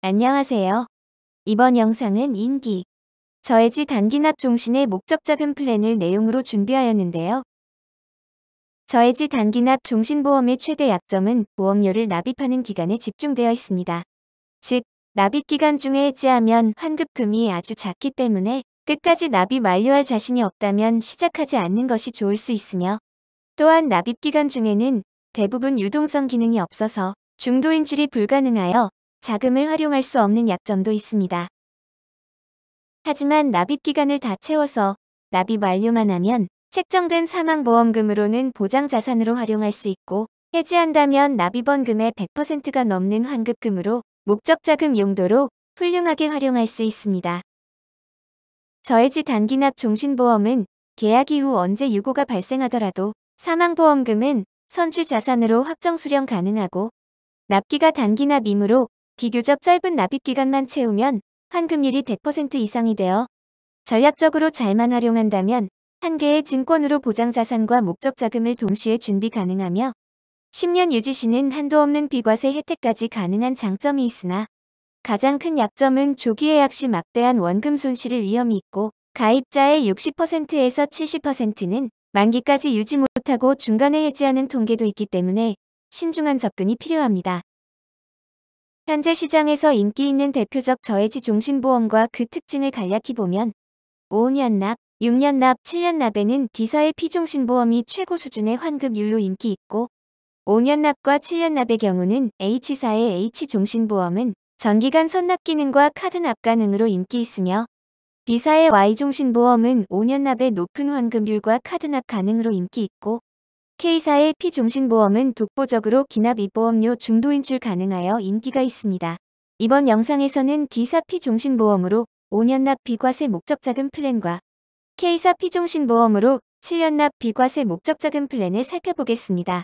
안녕하세요. 이번 영상은 인기, 저해지 단기납 종신의 목적 자금 플랜을 내용으로 준비하였는데요. 저해지 단기납 종신보험의 최대 약점은 보험료를 납입하는 기간에 집중되어 있습니다. 즉, 납입기간 중에 해지하면 환급금이 아주 작기 때문에 끝까지 납입 완료할 자신이 없다면 시작하지 않는 것이 좋을 수 있으며 또한 납입기간 중에는 대부분 유동성 기능이 없어서 중도인출이 불가능하여 자금을 활용할 수 없는 약점도 있습니다. 하지만 납입기간을 다 채워서 납입 완료만 하면 책정된 사망보험금으로는 보장자산으로 활용할 수 있고 해지한다면 납입원금의 100%가 넘는 환급금으로 목적자금 용도로 훌륭하게 활용할 수 있습니다. 저해지 단기납 종신보험은 계약 이후 언제 유고가 발생하더라도 사망보험금은 선취 자산으로 확정 수령 가능하고 납기가 단기납이므로 비교적 짧은 납입 기간만 채우면 환급률이 100% 이상이 되어 전략적으로 잘만 활용한다면 한 개의 증권으로 보장 자산과 목적 자금을 동시에 준비 가능하며 10년 유지 시는 한도 없는 비과세 혜택까지 가능한 장점이 있으나 가장 큰 약점은 조기 예약 시 막대한 원금 손실을 위험이 있고 가입자의 60%에서 70%는 만기까지 유지 못하고 중간에 해지하는 통계도 있기 때문에 신중한 접근이 필요합니다. 현재 시장에서 인기 있는 대표적 저해지 종신보험과 그 특징을 간략히 보면 5년 납, 6년 납, 7년 납에는 기사의 피종신보험이 최고 수준의 환급율로 인기 있고 5년 납과 7년 납의 경우는 H사의 H종신보험은 전기간 선납 기능과 카드 납가 능으로 인기 있으며 B사의 Y종신보험은 5년 납의 높은 환급률과 카드 납 가능으로 인기 있고 K사의 피종신보험은 독보적으로 기납 입보험료 중도 인출 가능하여 인기가 있습니다. 이번 영상에서는 D사 피종신보험으로 5년 납 비과세 목적자금 플랜과 K사 피종신보험으로 7년 납 비과세 목적자금 플랜을 살펴보겠습니다.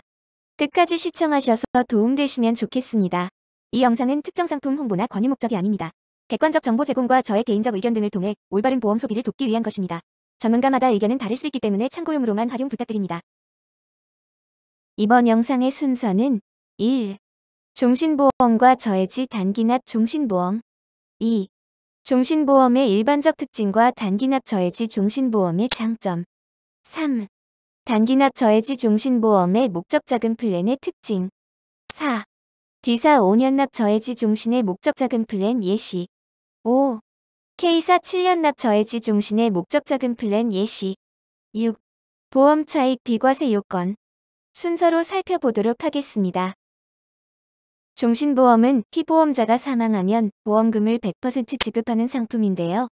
끝까지 시청하셔서 도움되시면 좋겠습니다. 이 영상은 특정 상품 홍보나 권유 목적이 아닙니다. 객관적 정보 제공과 저의 개인적 의견 등을 통해 올바른 보험 소비를 돕기 위한 것입니다. 전문가마다 의견은 다를 수 있기 때문에 참고용으로만 활용 부탁드립니다. 이번 영상의 순서는 1. 종신보험과 저해지 단기납 종신보험 2. 종신보험의 일반적 특징과 단기납 저해지 종신보험의 장점 3. 단기납 저해지 종신보험의 목적자금 플랜의 특징 4. D사 5년납 저해지 종신의 목적자금 플랜 예시 5. K사 7년납 저해지 종신의 목적자금 플랜 예시 6. 보험 차익 비과세 요건 순서로 살펴보도록 하겠습니다. 종신보험은 피보험자가 사망하면 보험금을 100% 지급하는 상품인데요.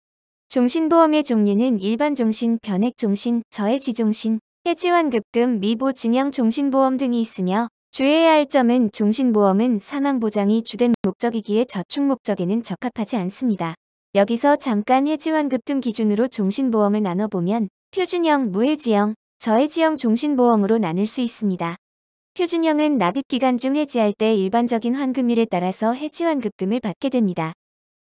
종신보험의 종류는 일반 종신, 변액 종신, 저해지 종신, 해지환급금, 미보 증형 종신보험 등이 있으며 주의해야 할 점은 종신보험은 사망보장이 주된 목적이기에 저축 목적에는 적합하지 않습니다. 여기서 잠깐 해지환급금 기준으로 종신보험을 나눠보면 표준형, 무해지형, 저해지형 종신보험으로 나눌 수 있습니다. 표준형은 납입기간 중 해지할 때 일반적인 환급률에 따라서 해지환급금을 받게 됩니다.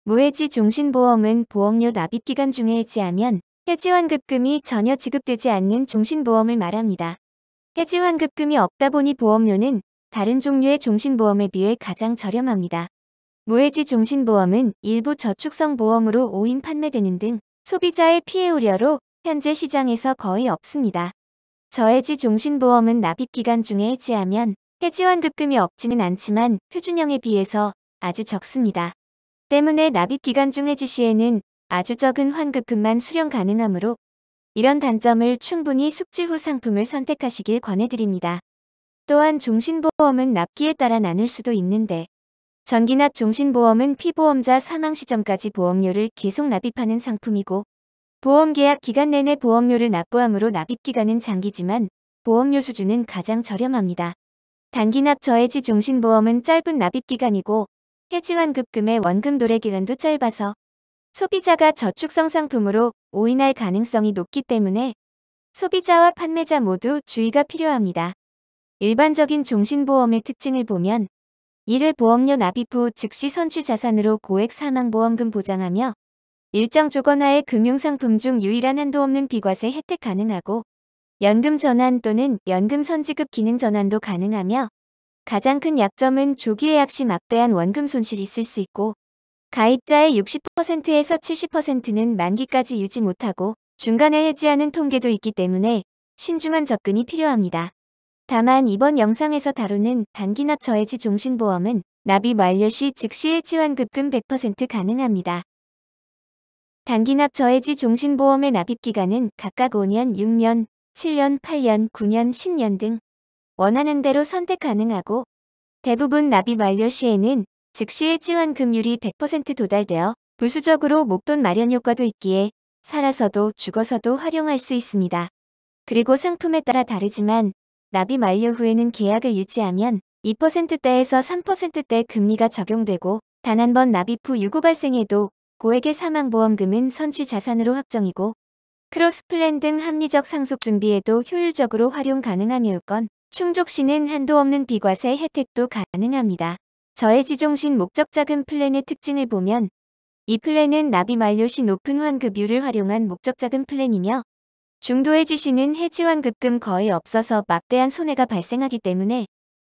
무해지 종신보험은 보험료 납입기간 중에 해지하면 해지환급금이 전혀 지급되지 않는 종신보험을 말합니다. 해지환급금이 없다 보니 보험료는 다른 종류의 종신보험에 비해 가장 저렴합니다. 무해지 종신보험은 일부 저축성 보험으로 5인 판매되는 등 소비자의 피해 우려로 현재 시장에서 거의 없습니다. 저해지 종신보험은 납입기간 중에 해지하면 해지환급금이 없지는 않지만 표준형에 비해서 아주 적습니다. 때문에 납입기간 중 해지 시에는 아주 적은 환급금만 수령 가능하므로 이런 단점을 충분히 숙지 후 상품을 선택하시길 권해드립니다. 또한 종신보험은 납기에 따라 나눌 수도 있는데 전기납 종신보험은 피보험자 사망 시점까지 보험료를 계속 납입하는 상품이고 보험계약 기간 내내 보험료를 납부함으로 납입기간은 장기지만 보험료 수준은 가장 저렴합니다. 단기납 저해지 종신보험은 짧은 납입기간이고 해지환급금의 원금 도래기간도 짧아서 소비자가 저축성 상품으로 오인할 가능성이 높기 때문에 소비자와 판매자 모두 주의가 필요합니다. 일반적인 종신보험의 특징을 보면 이를 보험료 납입 후 즉시 선취 자산으로 고액 사망보험금 보장하며 일정 조건하의 금융상품 중 유일한 한도 없는 비과세 혜택 가능하고 연금 전환 또는 연금 선지급 기능 전환도 가능하며 가장 큰 약점은 조기 예약 시 막대한 원금 손실이 있을 수 있고 가입자의 60%에서 70%는 만기까지 유지 못하고 중간에 해지하는 통계도 있기 때문에 신중한 접근이 필요합니다. 다만 이번 영상에서 다루는 단기나 저해지 종신보험은 납입 완료 시 즉시 해지환급금 100% 가능합니다. 단기납 저해지 종신보험의 납입기간은 각각 5년, 6년, 7년, 8년, 9년, 10년 등 원하는 대로 선택 가능하고 대부분 납입 완료 시에는 즉시의 지원금률이 100% 도달되어 부수적으로 목돈 마련 효과도 있기에 살아서도 죽어서도 활용할 수 있습니다. 그리고 상품에 따라 다르지만 납입 만료 후에는 계약을 유지하면 2%대에서 3%대 금리가 적용되고 단 한 번 납입 후 유고 발생해도 고액의 사망보험금은 선취 자산으로 확정이고 크로스플랜 등 합리적 상속 준비에도 효율적으로 활용 가능하며 건 충족 시는 한도 없는 비과세 혜택도 가능합니다. 저해지종신 목적자금 플랜의 특징을 보면 이 플랜은 납입 만료시 높은 환급율을 활용한 목적자금 플랜이며 중도해지 시는 해지 환급금 거의 없어서 막대한 손해가 발생하기 때문에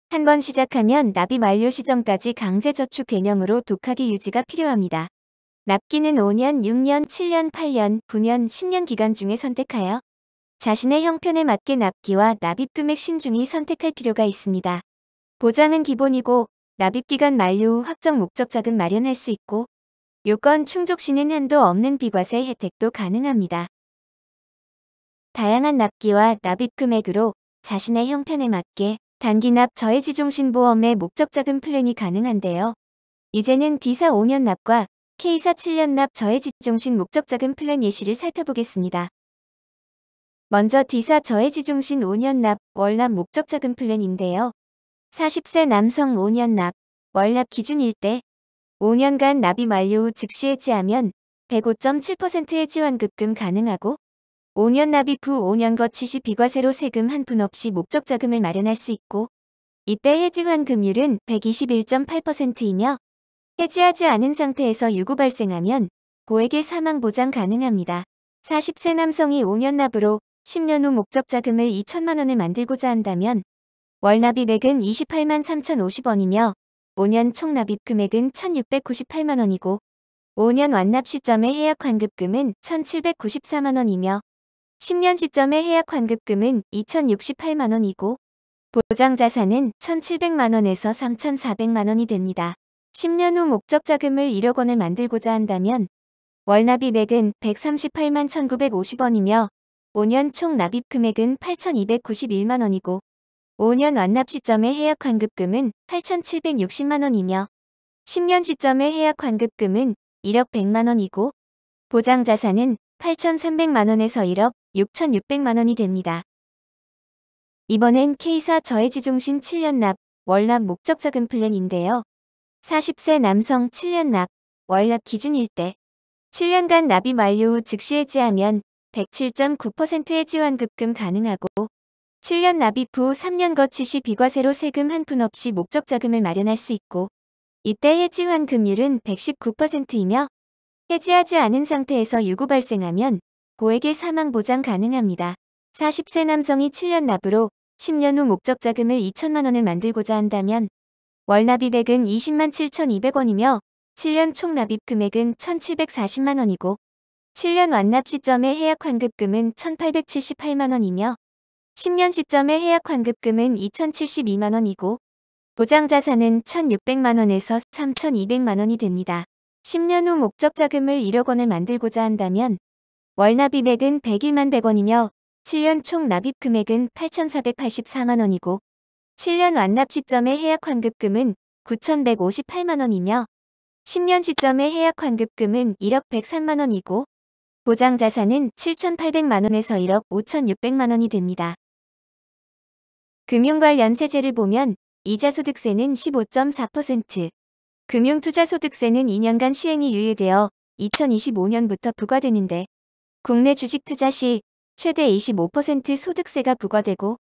한 번 시작하면 납입 만료 시점까지 강제저축 개념으로 독하게 유지가 필요합니다. 납기는 5년, 6년, 7년, 8년, 9년, 10년 기간 중에 선택하여 자신의 형편에 맞게 납기와 납입금액 신중히 선택할 필요가 있습니다. 보장은 기본이고 납입기간 만료 후 확정 목적자금 마련할 수 있고 요건 충족 시는 한도 없는 비과세 혜택도 가능합니다. 다양한 납기와 납입금액으로 자신의 형편에 맞게 단기납 저해지종신보험의 목적자금 플랜이 가능한데요. 이제는 D사 5년 납과 K사 7년 납저해 지중신 목적 자금 플랜 예시를 살펴보겠습니다. 먼저 D사 저해 지중신 5년 납 월납 목적 자금 플랜인데요. 40세 남성 5년 납 월납 기준일 때 5년간 납입 완료 후 즉시 해지하면 105.7%의 지원급금 가능하고 5년 납입 후 5년 거치시 비과세로 세금 한 푼 없이 목적 자금을 마련할 수 있고 이때 해지 환급률은 121.8%이며 해지하지 않은 상태에서 유구 발생하면 고액의 사망 보장 가능합니다. 40세 남성이 5년 납으로 10년 후 목적 자금을 2천만 원을 만들고자 한다면 월 납입액은 28만 3,050원이며 5년 총 납입 금액은 1,698만 원이고 5년 완납 시점의 해약 환급금은 1,794만 원이며 10년 시점의 해약 환급금은 2,068만 원이고 보장 자산은 1,700만 원에서 3,400만 원이 됩니다. 10년 후 목적 자금을 1억 원을 만들고자 한다면 월납입액은 138만 1950원이며 5년 총 납입 금액은 8291만 원이고 5년 완납 시점의 해약 환급금은 8760만 원이며 10년 시점의 해약 환급금은 1억 100만 원이고 보장 자산은 8,300만 원에서 1억 6,600만 원이 됩니다. 이번엔 K사 저해지중신 7년 납 월납 목적자금 플랜인데요. 40세 남성 7년 납, 월납 기준일 때 7년간 납입 완료 후 즉시 해지하면 107.9%의지환급금 가능하고 7년 납입 후 3년 거치시 비과세로 세금 한 푼 없이 목적 자금을 마련할 수 있고 이때 해지환 금율은 119%이며 해지하지 않은 상태에서 유고 발생하면 고액의 사망 보장 가능합니다. 40세 남성이 7년 납으로 10년 후 목적 자금을 2천만 원을 만들고자 한다면 월 납입액은 20만 7,200원이며 7년 총 납입 금액은 1,740만 원이고 7년 완납 시점의 해약 환급금은 1,878만 원이며 10년 시점의 해약 환급금은 2,072만 원이고 보장 자산은 1,600만 원에서 3,200만 원이 됩니다. 10년 후 목적 자금을 1억 원을 만들고자 한다면 월 납입액은 101만 100원이며 7년 총 납입 금액은 8,484만 원이고 7년 완납 시점의 해약 환급금은 9,158만원이며 10년 시점의 해약 환급금은 1억 103만원이고 보장 자산은 7,800만원에서 1억 5,600만원이 됩니다. 금융 관련 세제를 보면 이자소득세는 15.4%, 금융투자소득세는 2년간 시행이 유예되어 2025년부터 부과되는데 국내 주식 투자 시 최대 25% 소득세가 부과되고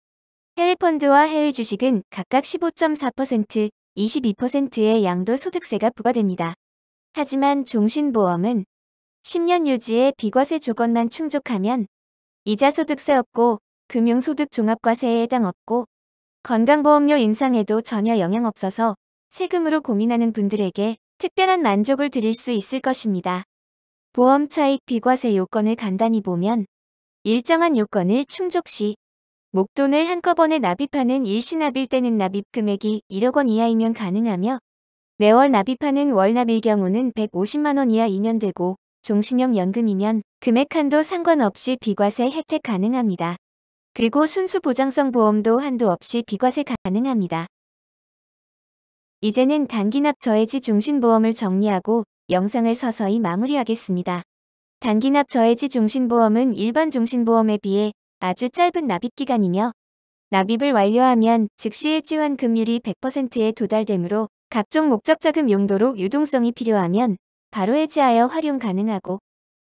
해외 펀드와 해외 주식은 각각 15.4%, 22%의 양도 소득세가 부과됩니다. 하지만 종신보험은 10년 유지의 비과세 조건만 충족하면 이자 소득세 없고 금융소득 종합과세에 해당 없고 건강보험료 인상에도 전혀 영향 없어서 세금으로 고민하는 분들에게 특별한 만족을 드릴 수 있을 것입니다. 보험 차익 비과세 요건을 간단히 보면 일정한 요건을 충족 시 목돈을 한꺼번에 납입하는 일시납일 때는 납입 금액이 1억 원 이하이면 가능하며 매월 납입하는 월납일 경우는 150만원 이하 이면 되고 종신형 연금 이면 금액 한도 상관없이 비과세 혜택 가능합니다. 그리고 순수 보장성 보험도 한도 없이 비과세 가능합니다. 이제는 단기납 저해지 종신보험을 정리하고 영상을 서서히 마무리하겠습니다. 단기납 저해지 종신보험은 일반 종신보험에 비해 아주 짧은 납입 기간이며 납입을 완료하면 즉시 해지환 금률이 100%에 도달되므로 각종 목적 자금 용도로 유동성이 필요하면 바로 해지하여 활용 가능하고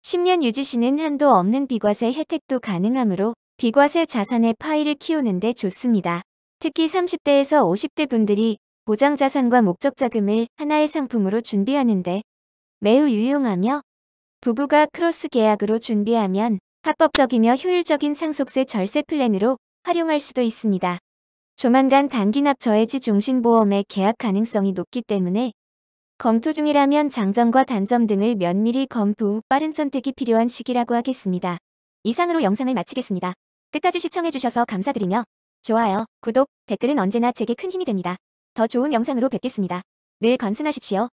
10년 유지 시는 한도 없는 비과세 혜택도 가능하므로 비과세 자산의 파이를 키우는 데 좋습니다. 특히 30대에서 50대 분들이 보장 자산과 목적 자금을 하나의 상품으로 준비하는데 매우 유용하며 부부가 크로스 계약으로 준비하면 합법적이며 효율적인 상속세 절세 플랜으로 활용할 수도 있습니다. 조만간 단기납 저해지 종신보험의 계약 가능성이 높기 때문에 검토 중이라면 장점과 단점 등을 면밀히 검토 후 빠른 선택이 필요한 시기라고 하겠습니다. 이상으로 영상을 마치겠습니다. 끝까지 시청해주셔서 감사드리며 좋아요, 구독, 댓글은 언제나 제게 큰 힘이 됩니다. 더 좋은 영상으로 뵙겠습니다. 늘 건승하십시오.